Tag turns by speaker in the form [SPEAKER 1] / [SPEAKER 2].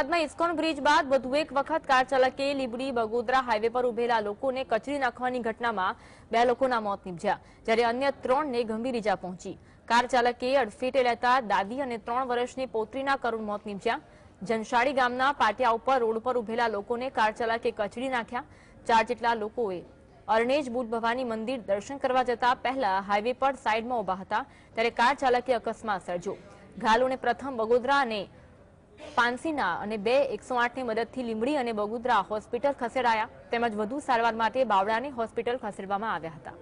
[SPEAKER 1] આદમાં ISKCON bridge બાદ વધુ એક વખત કાર ચાલકે લિબડી બગોદરા હાઈવે પર ઉભેલા લોકો ને કચડી નાખવાની ઘટનામાં બે લોકોના મોત નિપજા જ્યારે અન્ય 3 ને ગંભીર ઈજા પહોંચી કાર ચાલકે અડ ફિટે લેતા દાદી અને 3 વર્ષની પૌત્રીના કરુણ મોત નિપજા જનશાળી ગામના પાટિયા ઉપર રોડ પર ઉભેલા લોકો ને કાર ચાલકે કચડી નાખ્યા ચાર જેટલા લોકો એ અરણેજ બૂદ ભવાની મંદિર દર્શન કરવા જતાં પહેલા હાઈવે પર સાઈડમાં ઉભા હતા ત્યારે કાર ચાલકે અકસ્માત સર્જો ગાલોને પ્રથમ બગોદરાને પાનસીના અને બે એકસો આઠની મદદથી લીમડી અને બગુદરા હોસ્પિટલ ખસેડાયા તેમજ વધુ સારવાર માટે બાવળાની હોસ્પિટલ ખસેડવામાં આવ્યા હતા